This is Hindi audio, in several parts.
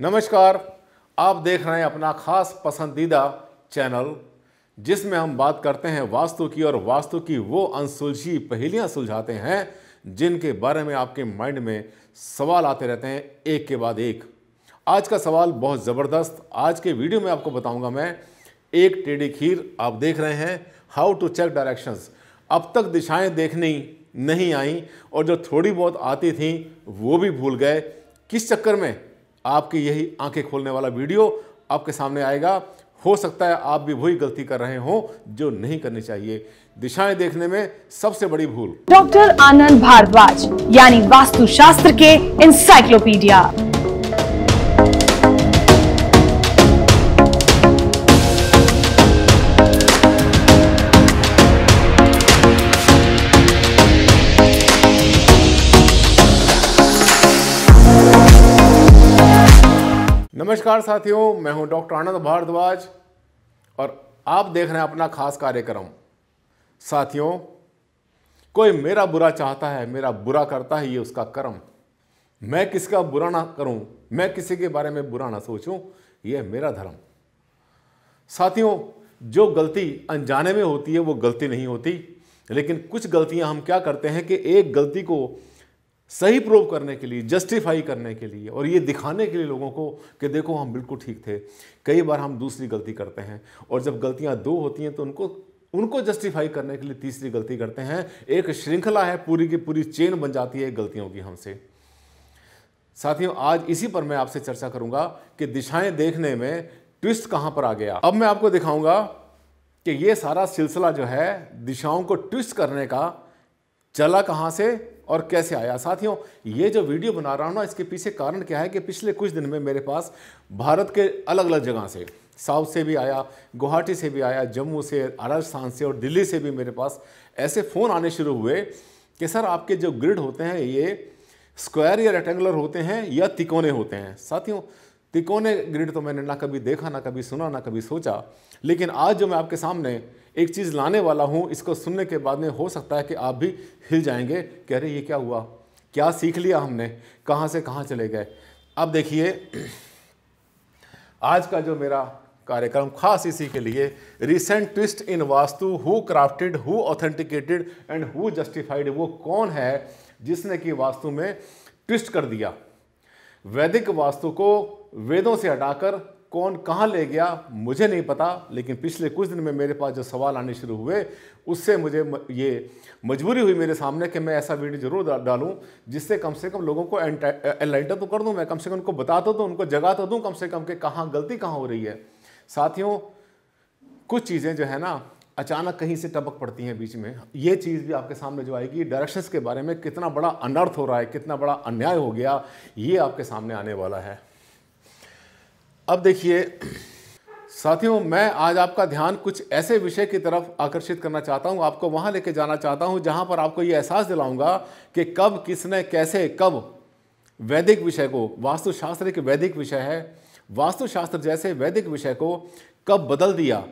नमस्कार आप देख रहे हैं अपना खास पसंदीदा चैनल जिसमें हम बात करते हैं वास्तु की और वास्तु की वो अनसुलझी पहेलियां सुलझाते हैं जिनके बारे में आपके माइंड में सवाल आते रहते हैं एक के बाद एक आज का सवाल बहुत ज़बरदस्त आज के वीडियो में आपको बताऊंगा मैं एक टेढ़ी खीर आप देख रहे हैं हाउ टू चेक डायरेक्शंस अब तक दिशाएं देखनी नहीं आई और जो थोड़ी बहुत आती थी वो भी भूल गए किस चक्कर में आपकी यही आंखें खोलने वाला वीडियो आपके सामने आएगा हो सकता है आप भी वही गलती कर रहे हो जो नहीं करनी चाहिए दिशाएं देखने में सबसे बड़ी भूल डॉक्टर आनंद भारद्वाज यानी वास्तुशास्त्र के इंसाइक्लोपीडिया नमस्कार साथियों मैं हूं डॉक्टर आनंद भारद्वाज और आप देख रहे हैं अपना खास कार्यक्रम साथियों कोई मेरा बुरा चाहता है मेरा बुरा करता है ये उसका कर्म मैं किसका बुरा ना करूं मैं किसी के बारे में बुरा ना सोचूं यह मेरा धर्म साथियों जो गलती अनजाने में होती है वो गलती नहीं होती लेकिन कुछ गलतियां हम क्या करते हैं कि एक गलती को सही प्रूव करने के लिए जस्टिफाई करने के लिए और ये दिखाने के लिए लोगों को कि देखो हम बिल्कुल ठीक थे कई बार हम दूसरी गलती करते हैं और जब गलतियां दो होती हैं तो उनको उनको जस्टिफाई करने के लिए तीसरी गलती करते हैं एक श्रृंखला है पूरी की पूरी चेन बन जाती है गलतियों की हमसे साथियों आज इसी पर मैं आपसे चर्चा करूंगा कि दिशाएं देखने में ट्विस्ट कहां पर आ गया अब मैं आपको दिखाऊंगा कि ये सारा सिलसिला जो है दिशाओं को ट्विस्ट करने का चला कहाँ से और कैसे आया साथियों ये जो वीडियो बना रहा हूँ ना इसके पीछे कारण क्या है कि पिछले कुछ दिन में मेरे पास भारत के अलग अलग जगह से साउथ से भी आया गुवाहाटी से भी आया जम्मू से राजस्थान से और दिल्ली से भी मेरे पास ऐसे फ़ोन आने शुरू हुए कि सर आपके जो ग्रिड होते हैं ये स्क्वायर या रेक्टेंगुलर होते हैं या तिकोने होते हैं साथियों तिकोने ग्रिड तो मैंने ना कभी देखा ना कभी सुना ना कभी सोचा लेकिन आज जो मैं आपके सामने एक चीज़ लाने वाला हूँ इसको सुनने के बाद में हो सकता है कि आप भी हिल जाएंगे कह रहे ये क्या हुआ क्या सीख लिया हमने कहाँ से कहाँ चले गए अब देखिए आज का जो मेरा कार्यक्रम खास इसी के लिए recent twist in Vastu who crafted who authenticated and who justified वो कौन है जिसने कि वास्तु में ट्विस्ट कर दिया वैदिक वास्तु को वेदों से हटाकर कौन कहाँ ले गया मुझे नहीं पता लेकिन पिछले कुछ दिन में मेरे पास जो सवाल आने शुरू हुए उससे मुझे ये मजबूरी हुई मेरे सामने कि मैं ऐसा वीडियो जरूर डालूं जिससे कम से कम लोगों को एनलाइटर तो कर दूं मैं कम से कम उनको बता तो दूं उनको जगा तो दूं कम से कम कि कहाँ गलती कहाँ हो रही है साथियों कुछ चीज़ें जो है ना अचानक कहीं से टपक पड़ती हैं बीच में ये चीज़ भी आपके सामने जो आएगी डायरेक्शंस के बारे में कितना बड़ा अनर्थ हो रहा है कितना बड़ा अन्याय हो गया ये आपके सामने आने वाला है अब देखिए साथियों मैं आज आपका ध्यान कुछ ऐसे विषय की तरफ आकर्षित करना चाहता हूँ आपको वहाँ लेके जाना चाहता हूँ जहाँ पर आपको ये एहसास दिलाऊंगा कि कब किसने कैसे कब वैदिक विषय को वास्तुशास्त्र एक वैदिक विषय है वास्तुशास्त्र जैसे वैदिक विषय को कब बदल दिया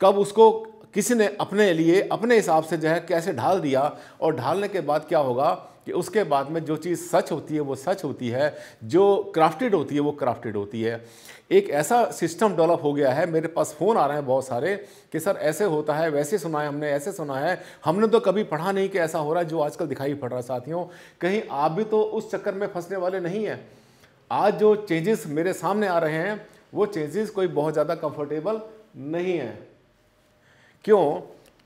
कब उसको किसी ने अपने लिए अपने हिसाब से जो है कैसे ढाल दिया और ढालने के बाद क्या होगा कि उसके बाद में जो चीज़ सच होती है वो सच होती है जो क्राफ्टेड होती है वो क्राफ्टेड होती है एक ऐसा सिस्टम डेवलप हो गया है मेरे पास फ़ोन आ रहे हैं बहुत सारे कि सर ऐसे होता है वैसे सुना है हमने ऐसे सुना है हमने तो कभी पढ़ा नहीं कि ऐसा हो रहा है जो आजकल दिखाई पड़ रहा है साथियों कहीं आप भी तो उस चक्कर में फंसने वाले नहीं हैं आज जो चेंजेस मेरे सामने आ रहे हैं वो चेंजेस कोई बहुत ज़्यादा कंफर्टेबल नहीं है क्यों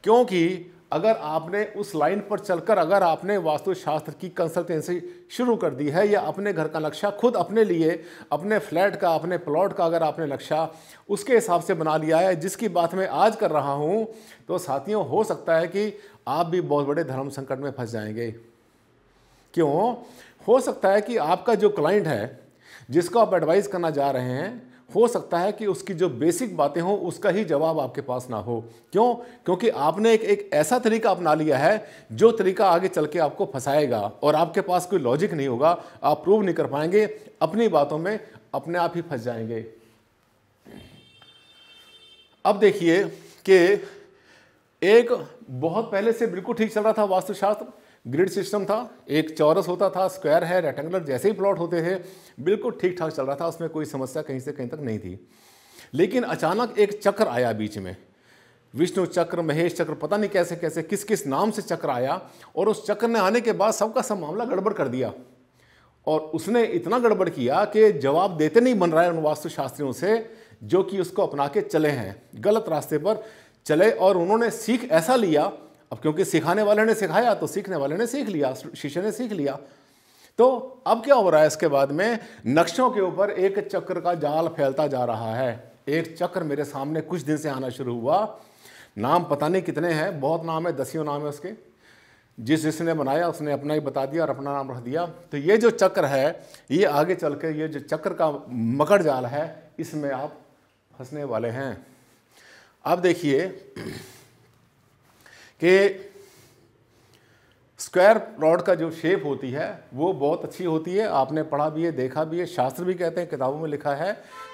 क्योंकि अगर आपने उस लाइन पर चलकर अगर आपने वास्तुशास्त्र की कंसल्टेंसी शुरू कर दी है या अपने घर का नक्शा खुद अपने लिए अपने फ्लैट का अपने प्लॉट का अगर आपने नक्शा उसके हिसाब से बना लिया है जिसकी बात मैं आज कर रहा हूँ तो साथियों हो सकता है कि आप भी बहुत बड़े धर्म संकट में फंस जाएंगे क्यों हो सकता है कि आपका जो क्लाइंट है जिसको आप एडवाइस करना जा रहे हैं हो सकता है कि उसकी जो बेसिक बातें हों उसका ही जवाब आपके पास ना हो क्यों क्योंकि आपने एक एक ऐसा तरीका अपना लिया है जो तरीका आगे चल के आपको फंसाएगा और आपके पास कोई लॉजिक नहीं होगा आप प्रूव नहीं कर पाएंगे अपनी बातों में अपने आप ही फंस जाएंगे अब देखिए कि एक बहुत पहले से बिल्कुल ठीक चल रहा था वास्तुशास्त्र ग्रिड सिस्टम था एक चौरस होता था स्क्वायर है रेक्टेंगुलर जैसे ही प्लॉट होते थे बिल्कुल ठीक ठाक चल रहा था उसमें कोई समस्या कहीं से कहीं तक नहीं थी लेकिन अचानक एक चक्र आया बीच में विष्णु चक्र महेश चक्र पता नहीं कैसे कैसे किस किस नाम से चक्र आया और उस चक्र ने आने के बाद सबका सब मामला गड़बड़ कर दिया और उसने इतना गड़बड़ किया कि जवाब देते नहीं बन रहा है उन वास्तुशास्त्रियों से जो कि उसको अपना के चले हैं गलत रास्ते पर चले और उन्होंने सीख ऐसा लिया अब क्योंकि सिखाने वाले ने सिखाया तो सीखने वाले ने सीख लिया शीशे ने सीख लिया तो अब क्या हो रहा है इसके बाद में नक्शों के ऊपर एक चक्र का जाल फैलता जा रहा है एक चक्र मेरे सामने कुछ दिन से आना शुरू हुआ नाम पता नहीं कितने हैं बहुत नाम है दसियों नाम है उसके जिस जिसने बनाया उसने अपना ही बता दिया और अपना नाम रख दिया तो ये जो चक्र है ये आगे चल के ये जो चक्र का मकर जाल है इसमें आप फंसने वाले हैं अब देखिए कि स्क्वायर रॉड का जो शेप होती है वो बहुत अच्छी होती है आपने पढ़ा भी है देखा भी है शास्त्र भी कहते हैं किताबों में लिखा है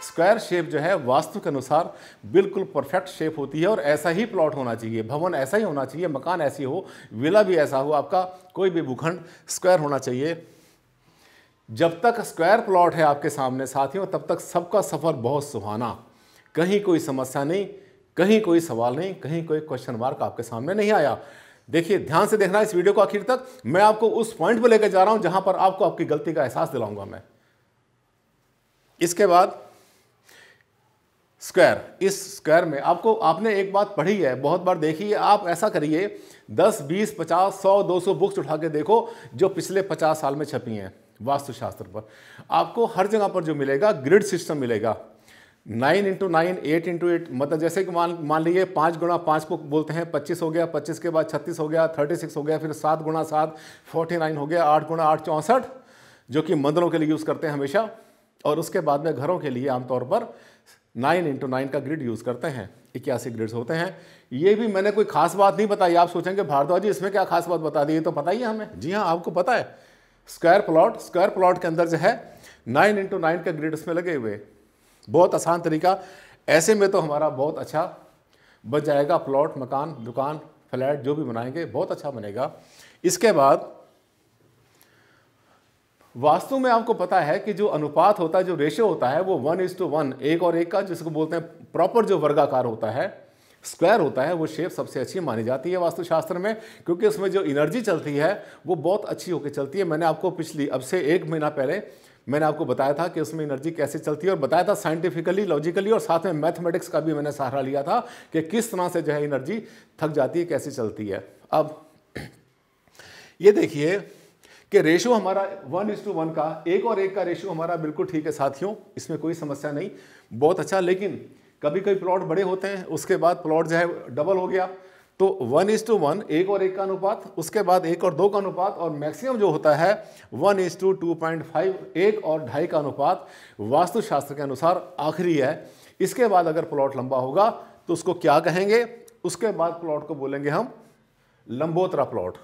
स्क्वायर शेप जो है वास्तु के अनुसार बिल्कुल परफेक्ट शेप होती है और ऐसा ही प्लॉट होना चाहिए भवन ऐसा ही होना चाहिए मकान ऐसी हो विला भी ऐसा हो आपका कोई भी भूखंड स्क्वायर होना चाहिए जब तक स्क्वायर प्लॉट है आपके सामने साथियों तब तक सबका सफ़र बहुत सुहाना कहीं कोई समस्या नहीं कहीं कोई सवाल नहीं कहीं कोई क्वेश्चन मार्क आपके सामने नहीं आया देखिए ध्यान से देखना इस वीडियो को आखिर तक मैं आपको उस पॉइंट पर लेकर जा रहा हूं जहां पर आपको आपकी गलती का एहसास दिलाऊंगा मैं इसके बाद स्क्वायर इस स्क्वायर में आपको आपने एक बात पढ़ी है बहुत बार देखी है आप ऐसा करिए 10, 20, 50, 100, 200 बुक्स उठा के देखो जो पिछले 50 साल में छपी हैं वास्तुशास्त्र पर आपको हर जगह पर जो मिलेगा ग्रिड सिस्टम मिलेगा nine into nine eight into eight मतलब जैसे कि मान मान लीजिए पाँच गुणा पाँच को बोलते हैं पच्चीस हो गया पच्चीस के बाद छत्तीस हो गया थर्टी सिक्स हो गया फिर सात गुणा सात फोर्टी नाइन हो गया आठ गुणा आठ चौंसठ जो कि मंदिरों के लिए यूज़ करते हैं हमेशा और उसके बाद में घरों के लिए आमतौर पर नाइन इंटू नाइन का ग्रिड यूज़ करते हैं इक्यासी ग्रिड्स होते हैं ये भी मैंने कोई खास बात नहीं बताई आप सोचेंगे भारद्वाजी इसमें क्या खास बात बता दी ये तो पता ही है हमें जी हाँ आपको पता है स्क्वायर प्लॉट स्क्वायर प्लॉट के अंदर जो है नाइन इंटू नाइन का ग्रिड इसमें लगे हुए बहुत आसान तरीका ऐसे में तो हमारा बहुत अच्छा बच जाएगा प्लॉट मकान दुकान फ्लैट जो भी बनाएंगे बहुत अच्छा बनेगा इसके बाद वास्तु में आपको पता है कि जो अनुपात होता है जो रेशियो होता है वो वन इज टू वन एक और एक का जिसको बोलते हैं प्रॉपर जो वर्गाकार होता है स्क्वायर होता है वो शेप सबसे अच्छी मानी जाती है वास्तुशास्त्र में क्योंकि उसमें जो एनर्जी चलती है वो बहुत अच्छी होकर चलती है मैंने आपको पिछली अब से एक महीना पहले मैंने आपको बताया था कि उसमें एनर्जी कैसे चलती है और बताया था साइंटिफिकली लॉजिकली और साथ में मैथमेटिक्स का भी मैंने सहारा लिया था कि किस तरह से जो है एनर्जी थक जाती है कैसे चलती है अब ये देखिए कि रेशो हमारा वन इज टू वन का एक और एक का रेशो हमारा बिल्कुल ठीक है साथियों इसमें कोई समस्या नहीं बहुत अच्छा लेकिन कभी कभी प्लॉट बड़े होते हैं उसके बाद प्लॉट जो है डबल हो गया तो वन इज टू वन एक और एक का अनुपात उसके बाद एक और दो का अनुपात और मैक्सिमम जो होता है one is to two point five एक और ढाई का अनुपात वास्तुशास्त्र के अनुसार आखिरी है इसके बाद अगर प्लॉट लंबा होगा तो उसको क्या कहेंगे उसके बाद प्लॉट को बोलेंगे हम लंबोतरा प्लॉट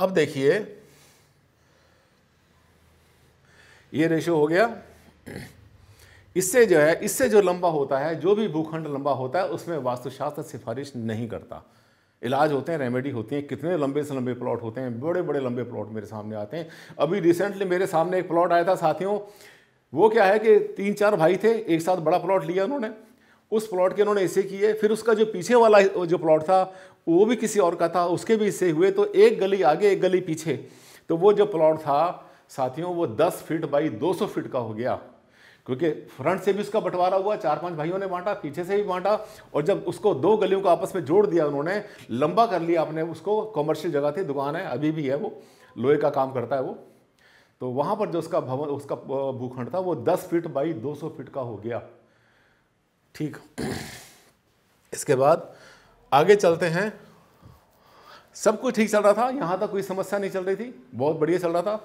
अब देखिए ये रेशो हो गया इससे जो है इससे जो लंबा होता है जो भी भूखंड लंबा होता है उसमें वास्तुशास्त्र सिफारिश नहीं करता इलाज होते हैं रेमेडी होती हैं कितने लंबे से लंबे प्लॉट होते हैं बड़े बड़े लंबे प्लॉट मेरे सामने आते हैं अभी रिसेंटली मेरे सामने एक प्लॉट आया था साथियों वो क्या है कि तीन चार भाई थे एक साथ बड़ा प्लॉट लिया उन्होंने उस प्लॉट के उन्होंने ऐसे किए फिर उसका जो पीछे वाला जो प्लॉट था वो भी किसी और का था उसके भी हिस्से हुए तो एक गली आगे एक गली पीछे तो वो जो प्लॉट था साथियों वो 10 फीट बाई 200 फीट का हो गया क्योंकि फ्रंट से भी उसका बंटवारा हुआ चार पांच भाइयों ने बांटा पीछे से भी बांटा और जब उसको दो गलियों को आपस में जोड़ दिया उन्होंने लंबा कर लिया अपने उसको कॉमर्शियल जगह थी दुकान है अभी भी है वो लोहे का काम करता है वो तो वहाँ पर जो उसका भवन उसका भूखंड था वो दस फीट बाई दो सौ फीट का हो गया ठीक इसके बाद आगे चलते हैं सब कुछ ठीक चल रहा था यहाँ तक कोई समस्या नहीं चल रही थी बहुत बढ़िया चल रहा था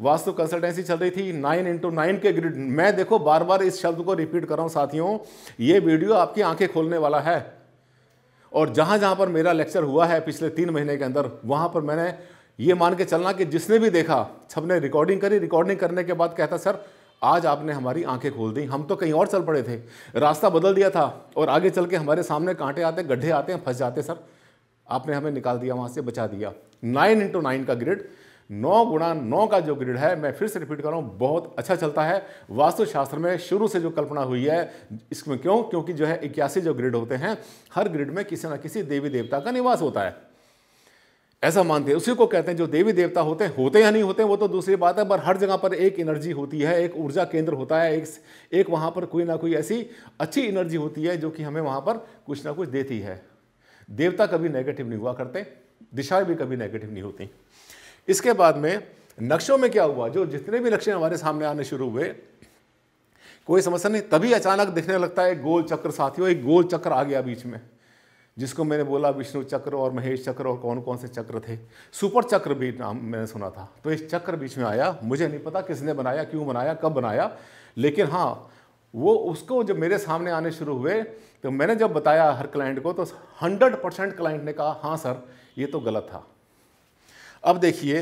वास्तु कंसल्टेंसी चल रही थी नाइन इंटू नाइन के ग्रिड मैं देखो बार बार इस शब्द को रिपीट कर रहा हूं साथियों ये वीडियो आपकी आंखें खोलने वाला है और जहां जहां पर मेरा लेक्चर हुआ है पिछले तीन महीने के अंदर वहां पर मैंने ये मान के चलना कि जिसने भी देखा सबने रिकॉर्डिंग करी रिकॉर्डिंग करने के बाद कहता सर आज आपने हमारी आंखें खोल दी हम तो कहीं और चल पड़े थे रास्ता बदल दिया था और आगे चल के हमारे सामने कांटे आते गड्ढे आते हैं फंस जाते सर आपने हमें निकाल दिया वहां से बचा दिया नाइन इंटू नाइन का ग्रिड नौ गुणा नौ का जो ग्रिड है मैं फिर से रिपीट कर रहा हूँ बहुत अच्छा चलता है वास्तुशास्त्र में शुरू से जो कल्पना हुई है इसमें क्यों क्योंकि जो है इक्यासी जो ग्रिड होते हैं हर ग्रिड में किसी ना किसी देवी देवता का निवास होता है ऐसा मानते हैं उसी को कहते हैं जो देवी देवता होते हैं होते या नहीं होते वो तो दूसरी बात है पर हर जगह पर एक एनर्जी होती है एक ऊर्जा केंद्र होता है एक एक वहाँ पर कोई ना कोई ऐसी अच्छी एनर्जी होती है जो कि हमें वहाँ पर कुछ ना कुछ देती है देवता कभी नेगेटिव नहीं हुआ करते दिशाएं भी कभी नेगेटिव नहीं होती इसके बाद में नक्शों में क्या हुआ जो जितने भी नक्शे हमारे सामने आने शुरू हुए कोई समस्या नहीं तभी अचानक दिखने लगता है गोल चक्र साथियों एक गोल चक्र आ गया बीच में जिसको मैंने बोला विष्णु चक्र और महेश चक्र और कौन कौन से चक्र थे सुपर चक्र भी नाम मैंने सुना था तो इस चक्र बीच में आया मुझे नहीं पता किसने बनाया क्यों बनाया कब बनाया लेकिन हाँ वो उसको जब मेरे सामने आने शुरू हुए तो मैंने जब बताया हर क्लाइंट को तो हंड्रेड परसेंट क्लाइंट ने कहा हाँ सर ये तो गलत था अब देखिए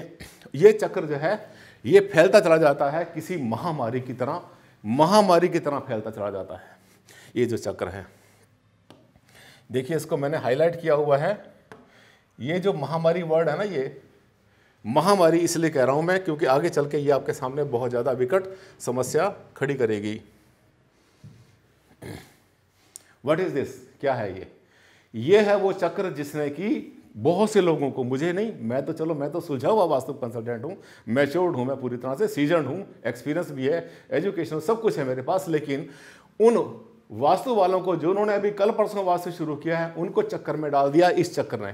ये चक्र जो है ये फैलता चला जाता है किसी महामारी की तरह महामारी की तरह फैलता चला जाता है ये जो चक्र है देखिए इसको मैंने हाईलाइट किया हुआ है ये जो महामारी वर्ड है ना ये महामारी इसलिए कह रहा हूं मैं क्योंकि आगे चल के ये आपके सामने बहुत ज़्यादा विकट समस्या खड़ी करेगी वट इज़ दिस क्या है ये ये है वो चक्र जिसने की बहुत से लोगों को मुझे नहीं मैं तो चलो मैं तो सुलझा हुआ वास्तव कंसल्टेंट हूँ मैच्योर्ड हूँ मैं पूरी तरह से सीजन हूँ एक्सपीरियंस भी है एजुकेशन सब कुछ है मेरे पास लेकिन उन वास्तु वालों को जो उन्होंने अभी कल परसों वास्तु शुरू किया है उनको चक्कर में डाल दिया इस चक्कर ने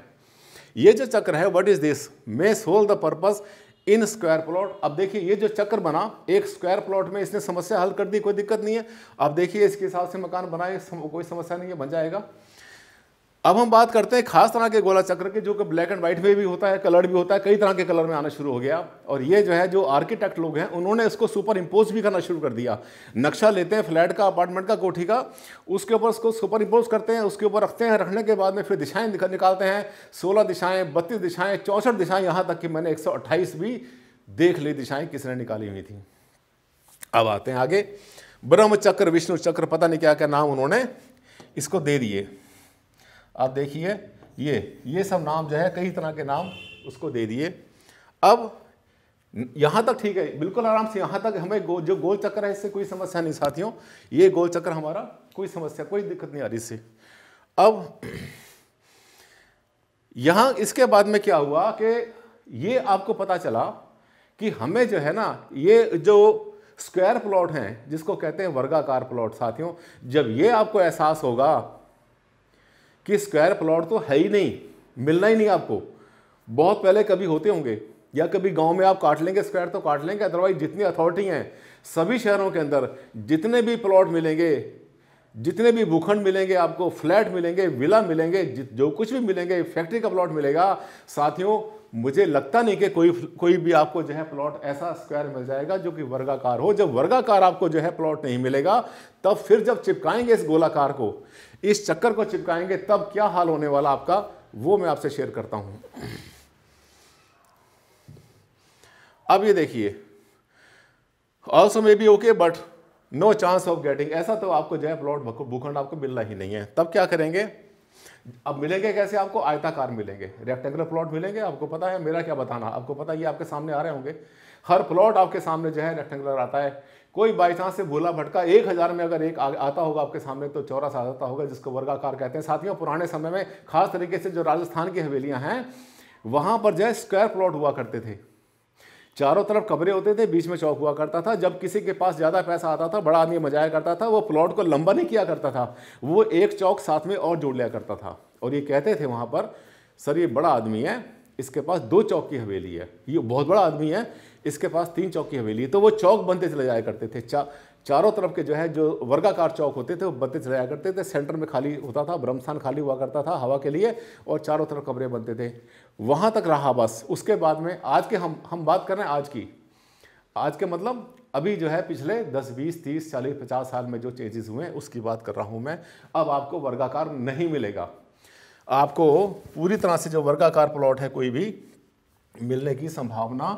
ये जो चक्र है what is this may soul the purpose in square plot अब देखिए ये जो चक्कर बना एक स्क्वायर प्लॉट में इसने समस्या हल कर दी कोई दिक्कत नहीं है अब देखिए इसके हिसाब से मकान बनाए कोई समस्या नहीं है बन जाएगा अब हम बात करते हैं खास तरह के गोला चक्र के जो कि ब्लैक एंड व्हाइट में भी होता है कलर भी होता है कई तरह के कलर में आना शुरू हो गया और ये जो है जो आर्किटेक्ट लोग हैं उन्होंने इसको सुपर इम्पोज भी करना शुरू कर दिया नक्शा लेते हैं फ्लैट का अपार्टमेंट का कोठी का उसके ऊपर उसको सुपर इम्पोज करते हैं उसके ऊपर रखते हैं रखने के बाद में फिर दिशाएँ निकालते हैं सोलह दिशाएँ बत्तीस दिशाएँ चौंसठ दिशाएँ यहाँ तक कि मैंने एक भी देख ली दिशाएँ किसने निकाली हुई थी अब आते हैं आगे ब्रह्मचक्र विष्णु चक्र पता नहीं क्या क्या नाम उन्होंने इसको दे दिए आप देखिए ये ये सब नाम जो है कई तरह के नाम उसको दे दिए अब यहाँ तक ठीक है बिल्कुल आराम से यहाँ तक हमें गो, जो गोल चक्कर है इससे कोई समस्या नहीं साथियों ये गोल चक्कर हमारा कोई समस्या कोई दिक्कत नहीं आ रही इससे अब यहाँ इसके बाद में क्या हुआ कि ये आपको पता चला कि हमें जो है ना ये जो स्क्वायर प्लॉट हैं जिसको कहते हैं वर्गाकार प्लॉट साथियों जब ये आपको एहसास होगा कि स्क्वायर प्लॉट तो है ही नहीं मिलना ही नहीं आपको बहुत पहले कभी होते होंगे या कभी गांव में आप काट लेंगे स्क्वायर तो काट लेंगे अदरवाइज जितनी अथॉरिटी हैं सभी शहरों के अंदर जितने भी प्लॉट मिलेंगे जितने भी भूखंड मिलेंगे आपको फ्लैट मिलेंगे विला मिलेंगे जो कुछ भी मिलेंगे फैक्ट्री का प्लॉट मिलेगा साथियों मुझे लगता नहीं कि कोई कोई भी आपको जो है प्लॉट ऐसा स्क्वायर मिल जाएगा जो कि वर्गाकार हो जब वर्गाकार आपको जो है प्लॉट नहीं मिलेगा तब फिर जब चिपकाएंगे इस गोलाकार को इस चक्कर को चिपकाएंगे तब क्या हाल होने वाला आपका वो मैं आपसे शेयर करता हूं अब ये देखिए also may be okay but no chance of getting ऐसा तो आपको जो है प्लॉट भूखंड आपको मिलना ही नहीं है तब क्या करेंगे अब मिलेंगे कैसे आपको आयताकार मिलेंगे रेक्टेंगुलर प्लॉट मिलेंगे आपको पता है मेरा क्या बताना आपको पता है ये आपके सामने आ रहे होंगे हर प्लॉट आपके सामने जो है रेक्टेंगुलर आता है कोई बाई चांस से भूला भटका एक हज़ार में अगर एक आता होगा आपके सामने तो चौरा सा जाता होगा जिसको वर्गाकार कहते हैं साथियों पुराने समय में खास तरीके से जो राजस्थान की हवेलियाँ हैं वहाँ पर जो है स्क्वायर प्लॉट हुआ करते थे चारों तरफ कमरे होते थे बीच में चौक हुआ करता था जब किसी के पास ज़्यादा पैसा आता था बड़ा आदमी मजाया करता था वो प्लॉट को लंबा नहीं किया करता था वो एक चौक साथ में और जोड़ लिया करता था और ये कहते थे वहाँ पर सर ये बड़ा आदमी है इसके पास दो चौक की हवेली है ये बहुत बड़ा आदमी है इसके पास तीन चौक की हवेली है तो वो चौक बनते चले जाया करते थे चारों तरफ के जो है जो वर्गाकार चौक होते थे वो बनते चले जाया करते थे सेंटर में खाली होता था ब्रह्मस्थान खाली हुआ करता था हवा के लिए और चारों तरफ कमरे बनते थे वहाँ तक रहा बस उसके बाद में आज के हम हम बात कर रहे हैं आज की आज के मतलब अभी जो है पिछले 10, 20, 30, 40, 50 साल में जो चेंजेस हुए हैं उसकी बात कर रहा हूँ मैं अब आपको वर्गाकार नहीं मिलेगा आपको पूरी तरह से जो वर्गाकार प्लॉट है कोई भी मिलने की संभावना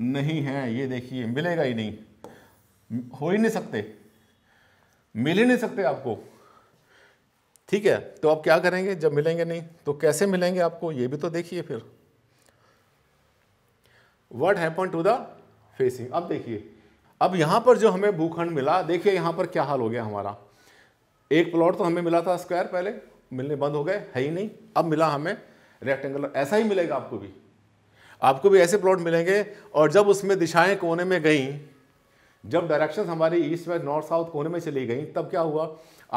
नहीं है ये देखिए मिलेगा ही नहीं हो ही नहीं सकते मिल ही नहीं सकते आपको ठीक है तो आप क्या करेंगे जब मिलेंगे नहीं तो कैसे मिलेंगे आपको ये भी तो देखिए फिर what happen to the facing अब देखिए अब यहां पर जो हमें भूखंड मिला देखिए यहां पर क्या हाल हो गया हमारा एक प्लॉट तो हमें मिला था स्क्वायर पहले मिलने बंद हो गए है ही नहीं अब मिला हमें रेक्टेंगुलर ऐसा ही मिलेगा आपको भी आपको भी ऐसे प्लॉट मिलेंगे और जब उसमें दिशाएं कोने में गई जब डायरेक्शंस हमारी ईस्ट वेस्ट नॉर्थ साउथ कोने में चली गई तब क्या हुआ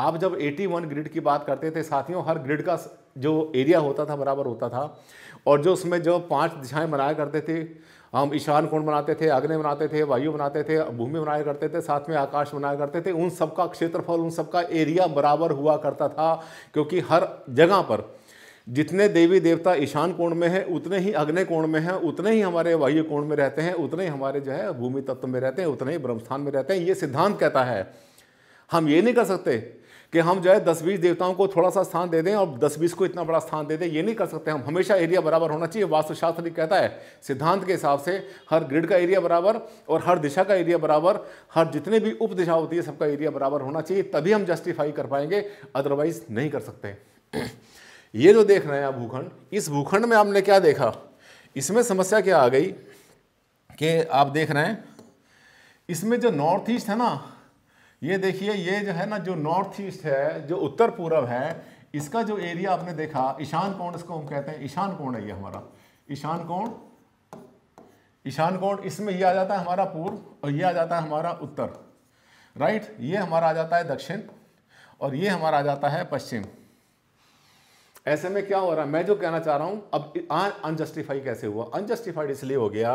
आप जब 81 ग्रिड की बात करते थे साथियों हर ग्रिड का जो एरिया होता था बराबर होता था और जो उसमें जो पांच दिशाएं बनाया करते थे हम ईशान कोण बनाते थे अग्नि बनाते थे वायु बनाते थे भूमि बनाया करते थे साथ में आकाश बनाया करते थे उन सबका क्षेत्रफल उन सबका एरिया बराबर हुआ करता था क्योंकि हर जगह पर जितने देवी देवता ईशान कोण में है उतने ही अग्नि कोण में है उतने ही हमारे वायु कोण में रहते हैं उतने ही हमारे जो है भूमि तत्व में रहते हैं उतने ही ब्रह्मस्थान में रहते हैं ये सिद्धांत कहता है हम ये नहीं कर सकते कि हम जो है दस बीस देवताओं को थोड़ा सा स्थान दे दें और दस बीस को इतना बड़ा स्थान दे दें ये नहीं कर सकते हम हमेशा एरिया बराबर होना चाहिए वास्तुशास्त्र कहता है सिद्धांत के हिसाब से हर ग्रिड का एरिया बराबर और हर दिशा का एरिया बराबर हर जितने भी उप दिशा होती है सबका एरिया बराबर होना चाहिए तभी हम जस्टिफाई कर पाएंगे अदरवाइज नहीं कर सकते ये जो देख रहे हैं आप भूखंड इस भूखंड में आपने क्या देखा इसमें समस्या क्या आ गई कि आप देख रहे हैं इसमें जो नॉर्थ ईस्ट है ना ये देखिए ये जो है ना जो नॉर्थ ईस्ट है जो उत्तर पूर्व है इसका जो एरिया आपने देखा ईशान कोण इसको हम कहते हैं ईशान कोण है ये हमारा ईशान कोण ईशान कोण इसमें ये आ जाता है हमारा पूर्व और ये आ जाता है हमारा उत्तर राइट ये हमारा आ जाता है दक्षिण और ये हमारा आ जाता है पश्चिम ऐसे में क्या हो रहा है मैं जो कहना चाह रहा हूं अब अनजस्टिफाई कैसे हुआ अनजस्टिफाइड इसलिए हो गया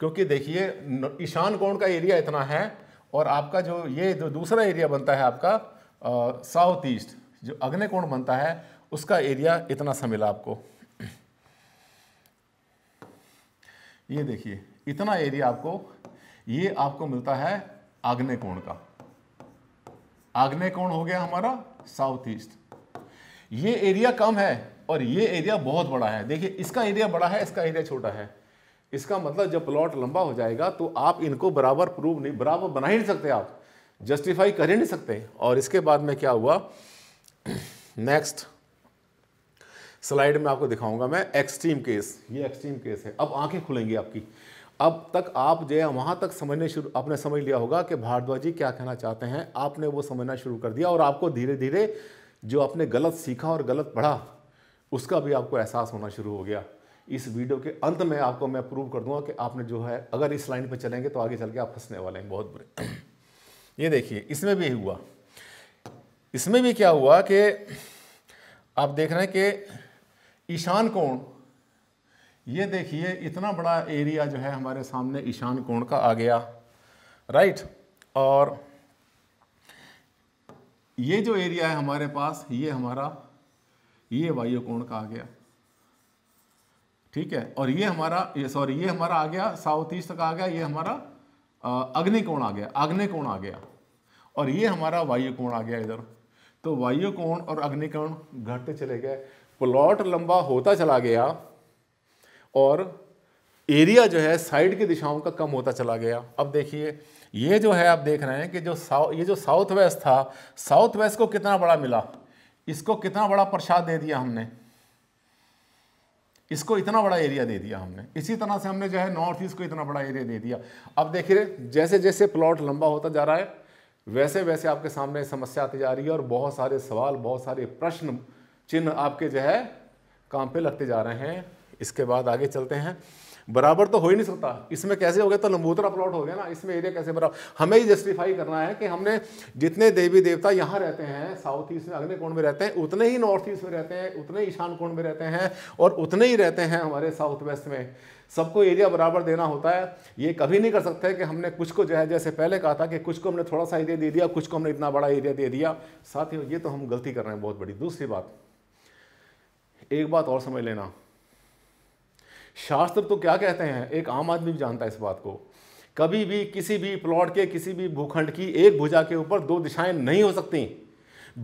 क्योंकि देखिए ईशान कोण का एरिया इतना है और आपका जो ये जो दूसरा एरिया बनता है आपका साउथ ईस्ट जो कोण बनता है उसका एरिया इतना सा मिला आपको ये देखिए इतना एरिया आपको ये आपको मिलता है आग्नेय कोण का आग्नेय कोण हो गया हमारा साउथ ईस्ट ये एरिया कम है और ये एरिया बहुत बड़ा है देखिए इसका एरिया बड़ा है इसका एरिया छोटा है इसका मतलब जब प्लॉट लंबा हो जाएगा तो आप इनको बराबर प्रूव नहीं बराबर बना ही नहीं सकते आप जस्टिफाई कर ही नहीं सकते और इसके बाद में क्या हुआ नेक्स्ट स्लाइड में आपको दिखाऊंगा मैं एक्सट्रीम केस ये एक्सट्रीम केस है अब आंखें खुलेंगी आपकी अब तक आप जो है वहां तक समझने शुरू आपने समझ लिया होगा कि भारद्वाजी क्या कहना चाहते हैं आपने वो समझना शुरू कर दिया और आपको धीरे धीरे जो आपने गलत सीखा और गलत पढ़ा उसका भी आपको एहसास होना शुरू हो गया इस वीडियो के अंत में आपको मैं प्रूव कर दूंगा कि आपने जो है अगर इस लाइन पर चलेंगे तो आगे चल के आप फंसने वाले हैं बहुत बुरे ये देखिए इसमें भी हुआ इसमें भी क्या हुआ कि आप देख रहे हैं कि ईशान कोण ये देखिए इतना बड़ा एरिया जो है हमारे सामने ईशान कोण का आ गया राइट और ये जो एरिया है हमारे पास ये हमारा ये वायु कोण का आ गया ठीक है और ये हमारा ये सॉरी ये हमारा आ गया साउथ ईस्ट का आ गया ये हमारा अग्निकोण आ गया अग्निकोण आ गया और ये हमारा वायु कोण आ गया इधर तो वायु कोण और अग्निकोण घटते चले गए प्लॉट लंबा होता चला गया और एरिया जो है साइड की दिशाओं का कम होता चला गया अब देखिए ये जो है आप देख रहे हैं कि जो साउथ ये जो साउथ वेस्ट था साउथ वेस्ट को कितना बड़ा मिला इसको कितना बड़ा प्रसाद दे दिया हमने इसको इतना बड़ा एरिया दे दिया हमने इसी तरह से हमने जो है नॉर्थ ईस्ट को इतना बड़ा एरिया दे दिया अब देखिए जैसे जैसे प्लॉट लंबा होता जा रहा है वैसे वैसे आपके सामने समस्या आती जा रही है और बहुत सारे सवाल बहुत सारे प्रश्न चिन्ह आपके जो है काम पे लगते जा रहे हैं इसके बाद आगे चलते हैं बराबर तो हो ही नहीं सकता इसमें कैसे हो गया तो लंबोतरा प्लॉट हो गया ना इसमें एरिया कैसे बराबर हमें ही जस्टिफाई करना है कि हमने जितने देवी देवता यहाँ रहते हैं साउथ ईस्ट में अग्नि कोण में रहते हैं उतने ही नॉर्थ ईस्ट में रहते हैं उतने ईशान कोण में रहते हैं और उतने ही रहते हैं हमारे साउथ वेस्ट में सबको एरिया बराबर देना होता है ये कभी नहीं कर सकते कि हमने कुछ को जो है जैसे पहले कहा था कि कुछ को हमने थोड़ा सा एरिया दे दिया कुछ को हमने इतना बड़ा एरिया दे दिया साथ ही ये तो हम गलती कर रहे हैं बहुत बड़ी दूसरी बात एक बात और समझ लेना शास्त्र तो क्या कहते हैं एक आम आदमी भी जानता है इस बात को कभी भी किसी भी प्लॉट के किसी भी भूखंड की एक भुजा के ऊपर दो दिशाएं नहीं हो सकती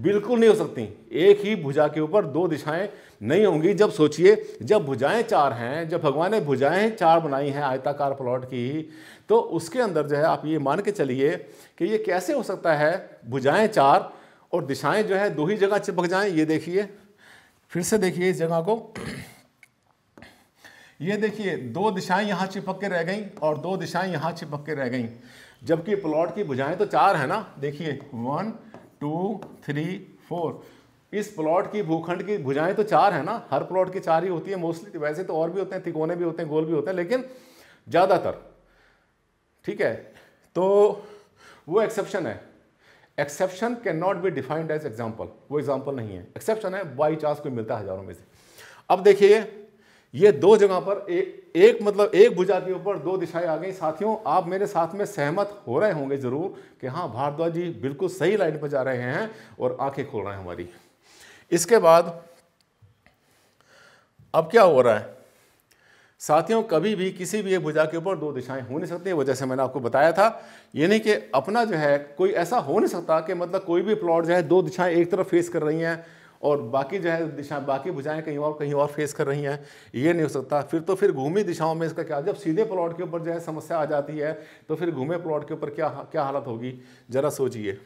बिल्कुल नहीं हो सकती एक ही भुजा के ऊपर दो दिशाएं नहीं होंगी जब सोचिए जब भुजाएं चार हैं जब भगवान ने भुजाएं चार बनाई हैं आयताकार प्लॉट की तो उसके अंदर जो है आप ये मान के चलिए कि ये कैसे हो सकता है भुजाएं चार और दिशाएं जो है दो ही जगह चिपक जाएं ये देखिए फिर से देखिए इस जगह को ये देखिए दो दिशाएं यहाँ चिपक के रह गई और दो दिशाएं यहाँ चिपक के रह गई जबकि प्लॉट की भुजाएं तो चार है ना देखिए वन टू थ्री फोर इस प्लॉट की भूखंड की भुजाएं तो चार है ना हर प्लॉट की चार ही होती है मोस्टली तो वैसे तो और भी होते हैं तिकोने भी होते हैं गोल भी होते हैं लेकिन ज़्यादातर ठीक है तो वो एक्सेप्शन है exception can not be defined as example वो एग्जाम्पल नहीं है एक्सेप्शन है बाई चांस कोई मिलता है हजारों में से अब देखिए ये दो जगह पर ए, एक मतलब एक भुजा के ऊपर दो दिशाएं आ गई साथियों आप मेरे साथ में सहमत हो रहे होंगे जरूर कि हाँ भारद्वाज जी बिल्कुल सही लाइन पर जा रहे हैं और आंखें खोल रहे हैं हमारी इसके बाद अब क्या हो रहा है साथियों कभी भी किसी भी एक भुजा के ऊपर दो दिशाएं हो नहीं सकती वजह से मैंने आपको बताया था यानी कि अपना जो है कोई ऐसा हो नहीं सकता कि मतलब कोई भी प्लॉट जो है दो दिशाएं एक तरफ फेस कर रही हैं और बाकी जो है दिशा बाकी भुजाएं कहीं और कहीं और फेस कर रही हैं ये नहीं हो सकता फिर तो फिर घूमी दिशाओं में इसका क्या जब सीधे प्लॉट के ऊपर जो है समस्या आ जाती है तो फिर घूमे प्लॉट के ऊपर क्या क्या हालत होगी ज़रा सोचिए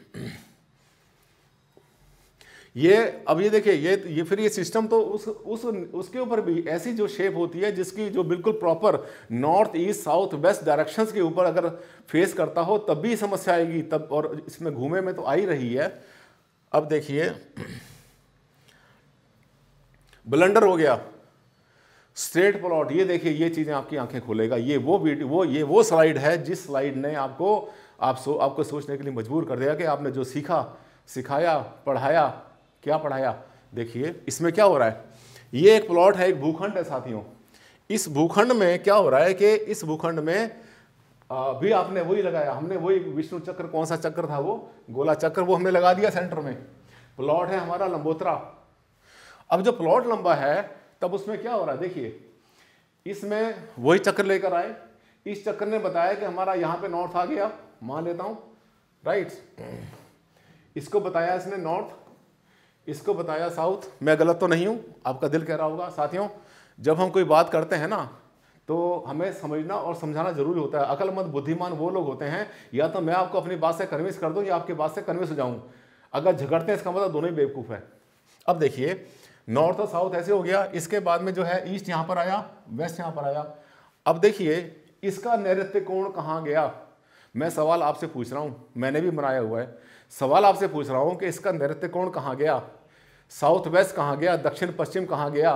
ये अब ये देखिए ये ये फिर ये सिस्टम तो उस उस उसके ऊपर भी ऐसी जो शेप होती है जिसकी जो बिल्कुल proper north east south west directions के ऊपर अगर फेस करता हो तब भी समस्या आएगी तब और इसमें घूमे में तो आ ही रही है अब देखिए ब्लंडर हो गया स्ट्रेट प्लॉट ये देखिए ये चीज़ें आपकी आंखें खोलेगा ये वो वीडियो वो ये वो स्लाइड है जिस स्लाइड ने आपको आप सो आपको सोचने के लिए मजबूर कर दिया कि आपने जो सीखा सिखाया पढ़ाया क्या पढ़ाया देखिए इसमें क्या हो रहा है ये एक प्लॉट है एक भूखंड है साथियों इस भूखंड में क्या हो रहा है कि इस भूखंड में भी आपने वही लगाया हमने वही विष्णु चक्र कौन सा चक्र था वो गोला चक्र वो हमने लगा दिया सेंटर में प्लॉट है हमारा लंबोत्रा अब जब प्लॉट लंबा है तब उसमें क्या हो रहा है देखिए इसमें वही चक्कर लेकर आए इस चक्कर ने बताया कि हमारा यहाँ पे नॉर्थ आ गया मान लेता हूँ राइट इसको बताया इसने नॉर्थ इसको बताया साउथ मैं गलत तो नहीं हूँ आपका दिल कह रहा होगा साथियों जब हम कोई बात करते हैं ना तो हमें समझना और समझाना जरूरी होता है अकलमंद बुद्धिमान वो लोग होते हैं या तो मैं आपको अपनी बात से कन्विंस कर दूँ या आपकी बात से कन्विंस हो जाऊँ अगर झगड़ते हैं इसका मतलब दोनों ही बेवकूफ़ है अब देखिए नॉर्थ और साउथ ऐसे हो गया इसके बाद में जो है ईस्ट यहाँ पर आया वेस्ट यहाँ पर आया अब देखिए इसका नैत्य कोण कहाँ गया मैं सवाल आपसे पूछ रहा हूँ मैंने भी बनाया हुआ है सवाल आपसे पूछ रहा हूँ कि इसका नैत्य कोण कहाँ गया साउथ वेस्ट कहाँ गया दक्षिण पश्चिम कहाँ गया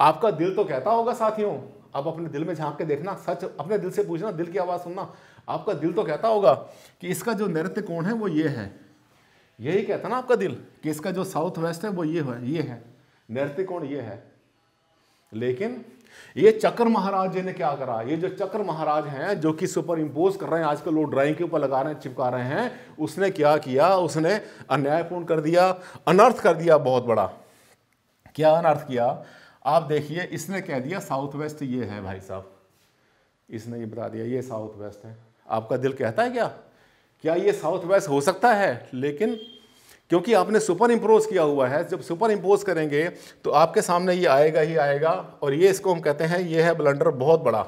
आपका दिल तो कहता होगा साथियों अब अपने दिल में झांक के देखना सच अपने दिल से पूछना दिल की आवाज़ सुनना आपका दिल तो कहता होगा कि इसका जो नैत्य कोण है वो ये है यही कहता ना आपका दिल कि इसका जो साउथ वेस्ट है वो ये है ये है नैतिकोण ये है लेकिन ये चक्र महाराज जी ने क्या करा ये जो चक्र महाराज हैं जो कि सुपर इम्पोज कर रहे हैं आजकल लोग ड्राइंग के ऊपर लगा रहे हैं चिपका रहे हैं उसने क्या किया उसने अन्यायपूर्ण कर दिया अनर्थ कर दिया बहुत बड़ा क्या अनर्थ किया आप देखिए इसने कह दिया साउथ वेस्ट ये है भाई साहब इसने ये बता दिया ये साउथ वेस्ट है आपका दिल कहता है क्या क्या ये साउथ वेस्ट हो सकता है लेकिन क्योंकि आपने सुपर इम्पोज किया हुआ है जब सुपर इम्पोज करेंगे तो आपके सामने ये आएगा ही आएगा और ये इसको हम कहते हैं ये है ब्लंडर बहुत बड़ा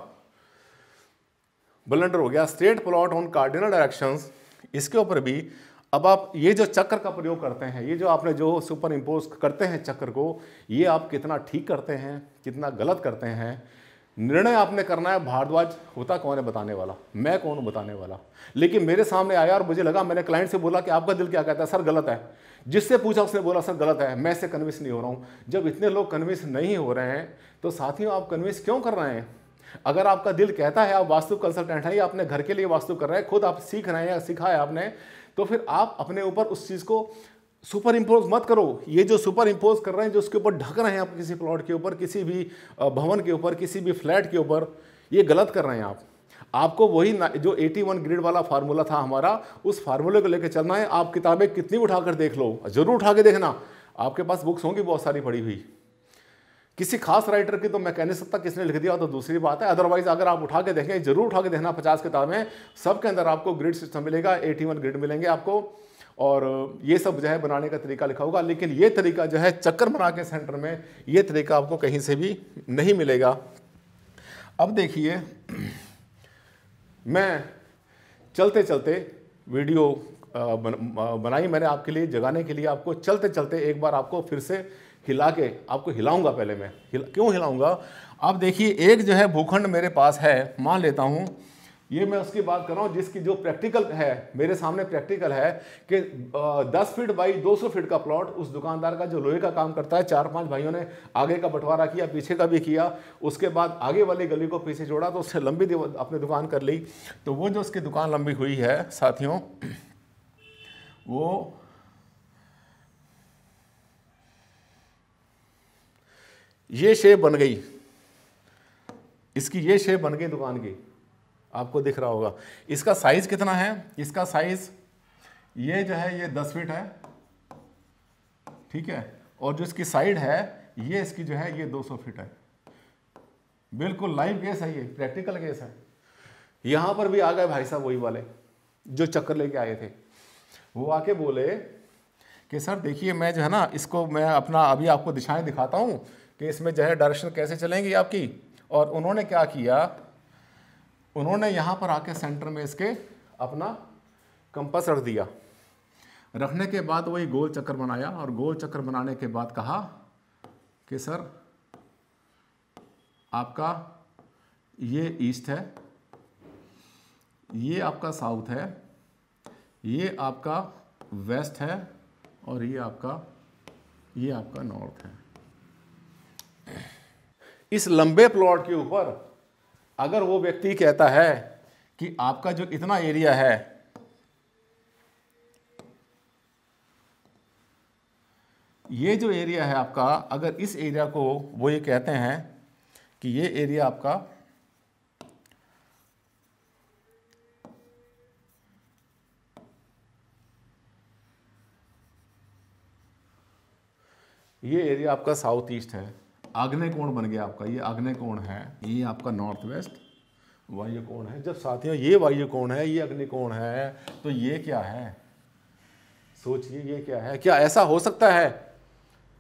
ब्लंडर हो गया straight plot on cardinal directions इसके ऊपर भी अब आप ये जो चक्कर का प्रयोग करते हैं ये जो आपने जो सुपर इम्पोज करते हैं चक्कर को ये आप कितना ठीक करते हैं कितना गलत करते हैं निर्णय आपने करना है भारद्वाज होता कौन है बताने वाला मैं कौन बताने वाला लेकिन मेरे सामने आया और मुझे लगा मैंने क्लाइंट से बोला कि आपका दिल क्या कहता है सर गलत है जिससे पूछा उसने बोला सर गलत है मैं इससे कन्विंस नहीं हो रहा हूँ जब इतने लोग कन्विंस नहीं हो रहे हैं तो साथियों आप कन्विंस क्यों कर रहे हैं अगर आपका दिल कहता है आप वास्तु कंसल्टेंट हैं या अपने घर के लिए वास्तु कर रहे हैं खुद आप सीख रहे हैं या सिखा है आपने तो फिर आप अपने ऊपर उस चीज़ को सुपर इम्पोज मत करो ये जो सुपर इम्पोज कर रहे हैं जो उसके ऊपर ढक रहे हैं आप किसी प्लॉट के ऊपर किसी भी भवन के ऊपर किसी भी फ्लैट के ऊपर ये गलत कर रहे हैं आप आपको वही जो 81 ग्रेड वाला फार्मूला था हमारा उस फार्मूले को लेकर चलना है आप किताबें कितनी उठाकर देख लो जरूर उठा के देखना आपके पास बुक्स होंगी बहुत सारी पड़ी हुई किसी खास राइटर की तो मैं कह नहीं सकता किसने लिख दिया तो दूसरी बात है अदरवाइज अगर आप उठा के देखें जरूर उठा के देखना पचास किताबें सबके अंदर आपको ग्रिड सिस्टम मिलेगा एटी ग्रेड मिलेंगे आपको और ये सब जो है बनाने का तरीका लिखा होगा लेकिन ये तरीका जो है चक्कर बना के सेंटर में ये तरीका आपको कहीं से भी नहीं मिलेगा अब देखिए मैं चलते चलते वीडियो बनाई मैंने आपके लिए जगाने के लिए आपको चलते चलते एक बार आपको फिर से हिला के आपको हिलाऊंगा पहले मैं हिला, क्यों हिलाऊंगा आप देखिए एक जो है भूखंड मेरे पास है मान लेता हूँ ये मैं उसकी बात कर रहा हूँ जिसकी जो प्रैक्टिकल है मेरे सामने प्रैक्टिकल है कि दस फीट बाई दो सौ फीट का प्लॉट उस दुकानदार का जो लोहे का काम करता है चार पांच भाइयों ने आगे का बंटवारा किया पीछे का भी किया उसके बाद आगे वाली गली को पीछे जोड़ा तो उससे लंबी अपनी दुकान कर ली तो वो जो उसकी दुकान लंबी हुई है साथियों वो ये शेप बन गई इसकी ये शेप बन गई दुकान की आपको दिख रहा होगा इसका साइज कितना है इसका साइज ये जो है ये दस फीट है ठीक है और जो इसकी साइड है ये इसकी जो है ये 200 फीट है बिल्कुल लाइव केस है ये प्रैक्टिकल केस है यहां पर भी आ गए भाई साहब वही वाले जो चक्कर लेके आए थे वो आके बोले कि सर देखिए मैं जो है ना इसको मैं अपना अभी आपको दिशाएं दिखाता हूं कि इसमें जो है डायरेक्शन कैसे चलेंगी आपकी और उन्होंने क्या किया उन्होंने यहाँ पर आके सेंटर में इसके अपना कंपस रख दिया रखने के बाद वही गोल चक्कर बनाया और गोल चक्कर बनाने के बाद कहा कि सर आपका ये ईस्ट है ये आपका साउथ है ये आपका वेस्ट है और ये आपका ये आपका नॉर्थ है इस लंबे प्लॉट के ऊपर अगर वो व्यक्ति कहता है कि आपका जो इतना एरिया है ये जो एरिया है आपका अगर इस एरिया को वो ये कहते हैं कि ये एरिया आपका ये एरिया आपका साउथ ईस्ट है आग्नेय कोण बन गया आपका ये आग्नेय कोण है ये आपका नॉर्थ वेस्ट वायु कोण है जब साथियों ये वायु कोण है ये अग्नि कोण है तो ये क्या है सोचिए ये क्या है क्या ऐसा हो सकता है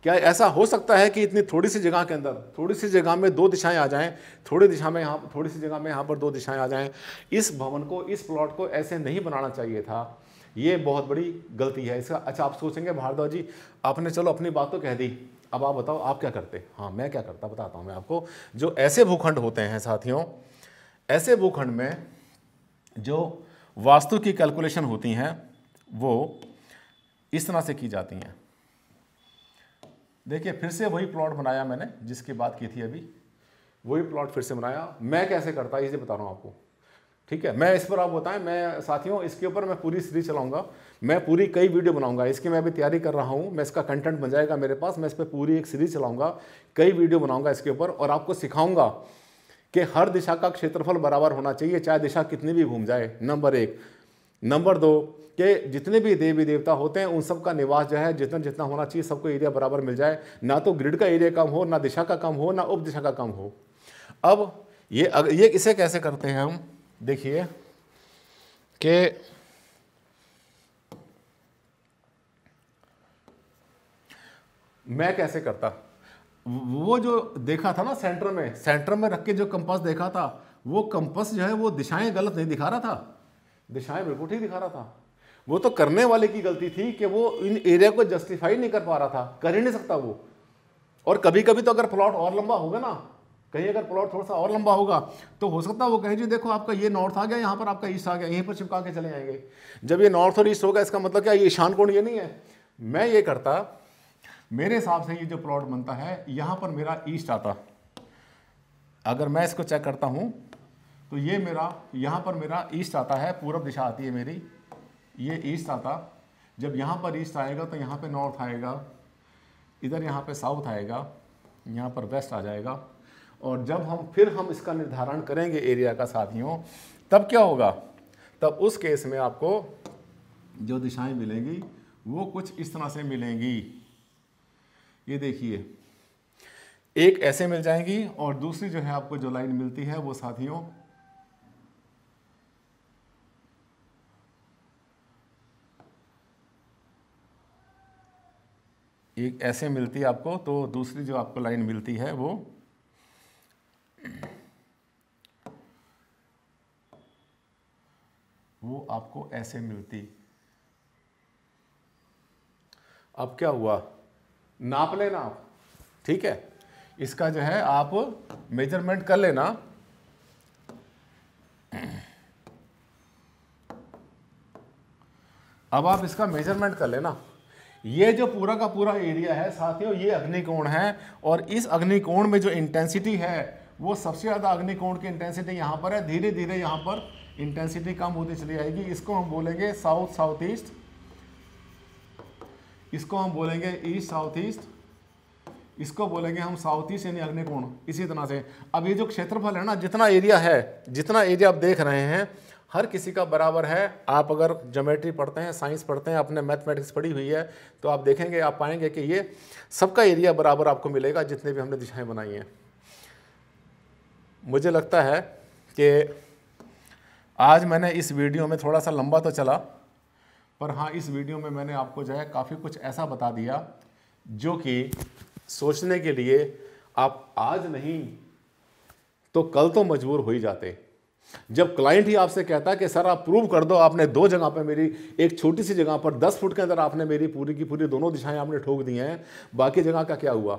क्या ऐसा हो सकता है कि इतनी थोड़ी सी जगह के अंदर थोड़ी सी जगह में दो दिशाएं आ जाएं थोड़ी दिशा में यहाँ थोड़ी सी जगह में यहाँ पर दो दिशाएं आ जाएं इस भवन को इस प्लॉट को ऐसे नहीं बनाना चाहिए था ये बहुत बड़ी गलती है इसका अच्छा आप सोचेंगे भारद्वाजी आपने चलो अपनी बात तो कह दी अब आप बताओ आप क्या करते हाँ मैं क्या करता बताता हूँ मैं आपको जो ऐसे भूखंड होते हैं साथियों ऐसे भूखंड में जो वास्तु की कैलकुलेशन होती हैं वो इस तरह से की जाती हैं देखिए फिर से वही प्लॉट बनाया मैंने जिसकी बात की थी अभी वही प्लॉट फिर से बनाया मैं कैसे करता इसे बता रहा हूँ आपको ठीक है मैं इस पर आप बताएं मैं साथियों इसके ऊपर मैं पूरी सीरीज चलाऊंगा मैं पूरी कई वीडियो बनाऊंगा इसकी मैं अभी तैयारी कर रहा हूं मैं इसका कंटेंट बन जाएगा मेरे पास मैं इस पर पूरी एक सीरीज चलाऊंगा कई वीडियो बनाऊंगा इसके ऊपर और आपको सिखाऊंगा कि हर दिशा का क्षेत्रफल बराबर होना चाहिए चाहे दिशा कितनी भी घूम जाए नंबर एक नंबर दो कि जितने भी देवी देवता होते हैं उन सब का निवास जो है जितना जितना होना चाहिए सबको एरिया बराबर मिल जाए ना तो ग्रिड का एरिया कम हो ना दिशा का कम हो ना उप दिशा का कम हो अब ये ये इसे कैसे करते हैं हम देखिए कि मैं कैसे करता वो जो देखा था ना सेंटर में सेंटर में रख के जो कंपास देखा था वो कंपास जो है वो दिशाएं गलत नहीं दिखा रहा था दिशाएं बिल्कुल ठीक दिखा रहा था वो तो करने वाले की गलती थी कि वो इन एरिया को जस्टिफाई नहीं कर पा रहा था कर ही नहीं सकता वो और कभी कभी तो अगर प्लॉट और लंबा होगा ना कहीं अगर प्लॉट थोड़ा सा और लंबा होगा तो हो सकता है वो कहें जी देखो आपका ये नॉर्थ आ गया यहाँ पर आपका ईस्ट आ गया यहीं पर चिपका के चले जाएंगे जब ये नॉर्थ और ईस्ट होगा इसका मतलब क्या ये ईशान कोण ये नहीं है मैं ये करता मेरे हिसाब से ये जो प्लॉट बनता है यहाँ पर मेरा ईस्ट आता अगर मैं इसको चेक करता हूँ तो ये मेरा यहाँ पर मेरा ईस्ट आता है पूरब दिशा आती है मेरी ये ईस्ट आता जब यहाँ पर ईस्ट आएगा तो यहाँ पर नॉर्थ आएगा इधर यहाँ पर साउथ आएगा यहाँ पर वेस्ट आ जाएगा और जब हम फिर हम इसका निर्धारण करेंगे एरिया का साथियों तब क्या होगा तब उस केस में आपको जो दिशाएं मिलेंगी वो कुछ इस तरह से मिलेंगी ये देखिए एक ऐसे मिल जाएंगी और दूसरी जो है आपको जो लाइन मिलती है वो साथियों एक ऐसे मिलती है आपको तो दूसरी जो आपको लाइन मिलती है वो वो आपको ऐसे मिलती अब क्या हुआ नाप लेना आप ठीक है इसका जो है आप मेजरमेंट कर लेना अब आप इसका मेजरमेंट कर लेना ये जो पूरा का पूरा एरिया है साथियों ये अग्निकोण है और इस अग्निकोण में जो इंटेंसिटी है वो सबसे ज़्यादा अग्निकोण की इंटेंसिटी यहां पर है धीरे धीरे यहां पर इंटेंसिटी कम होती चली जाएगी इसको हम बोलेंगे साउथ साउथ ईस्ट इसको हम बोलेंगे ईस्ट साउथ ईस्ट इसको बोलेंगे हम साउथ ईस्ट यानी अग्निकोण इसी तरह से अब ये जो क्षेत्रफल है ना जितना एरिया है जितना एरिया आप देख रहे हैं हर किसी का बराबर है आप अगर जोमेट्री पढ़ते हैं साइंस पढ़ते हैं आपने मैथमेटिक्स पढ़ी हुई है तो आप देखेंगे आप पाएंगे कि ये सबका एरिया बराबर आपको मिलेगा जितने भी हमने दिशाएं बनाई हैं मुझे लगता है कि आज मैंने इस वीडियो में थोड़ा सा लंबा तो चला पर हाँ इस वीडियो में मैंने आपको जो है काफ़ी कुछ ऐसा बता दिया जो कि सोचने के लिए आप आज नहीं तो कल तो मजबूर हो ही जाते जब क्लाइंट ही आपसे कहता है कि सर आप प्रूव कर दो आपने दो जगह पर मेरी एक छोटी सी जगह पर दस फुट के अंदर आपने मेरी पूरी की पूरी दोनों दिशाएं आपने ठोक दी हैं बाकी जगह का क्या हुआ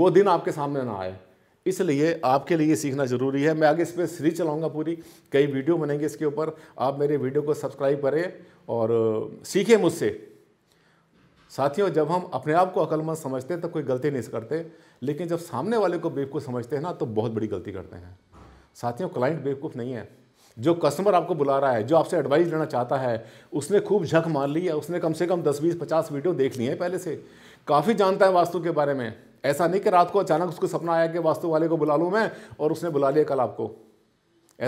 वो दिन आपके सामने ना आए इसलिए आपके लिए सीखना ज़रूरी है मैं आगे इस पर सीरीज चलाऊंगा पूरी कई वीडियो बनेंगे इसके ऊपर आप मेरे वीडियो को सब्सक्राइब करें और सीखें मुझसे साथियों जब हम अपने आप को अकलमंद समझते हैं तो कोई गलती नहीं करते लेकिन जब सामने वाले को बेवकूफ़ समझते हैं ना तो बहुत बड़ी गलती करते हैं साथियों क्लाइंट बेवकूफ़ नहीं है जो कस्टमर आपको बुला रहा है जो आपसे एडवाइस लेना चाहता है उसने खूब झक मार ली है उसने कम से कम 10 बीस पचास वीडियो देख लिए हैं पहले से काफ़ी जानता है वास्तु के बारे में ऐसा नहीं कि रात को अचानक उसको सपना आया कि वास्तु वाले को बुला लूँ मैं और उसने बुला लिया कल आपको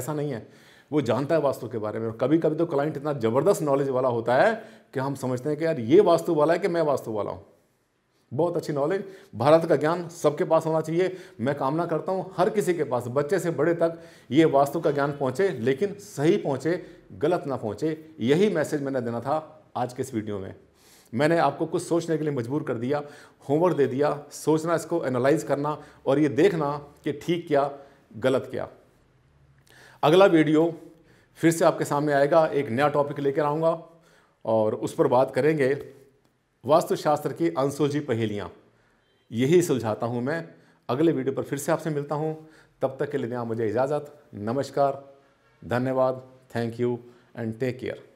ऐसा नहीं है वो जानता है वास्तु के बारे में और कभी कभी तो क्लाइंट इतना ज़बरदस्त नॉलेज वाला होता है कि हम समझते हैं कि यार ये वास्तु वाला है कि मैं वास्तु वाला हूँ बहुत अच्छी नॉलेज भारत का ज्ञान सबके पास होना चाहिए मैं कामना करता हूँ हर किसी के पास बच्चे से बड़े तक ये वास्तु का ज्ञान पहुँचे लेकिन सही पहुँचे गलत ना पहुँचे यही मैसेज मैंने देना था आज के इस वीडियो में मैंने आपको कुछ सोचने के लिए मजबूर कर दिया होमवर्क दे दिया सोचना इसको एनालाइज करना और ये देखना कि ठीक क्या गलत क्या अगला वीडियो फिर से आपके सामने आएगा एक नया टॉपिक लेकर आऊँगा और उस पर बात करेंगे वास्तुशास्त्र की अनसुलझी पहेलियाँ यही सुलझाता हूँ मैं अगले वीडियो पर फिर से आपसे मिलता हूँ तब तक के लिए दें मुझे इजाज़त नमस्कार धन्यवाद thank you and take care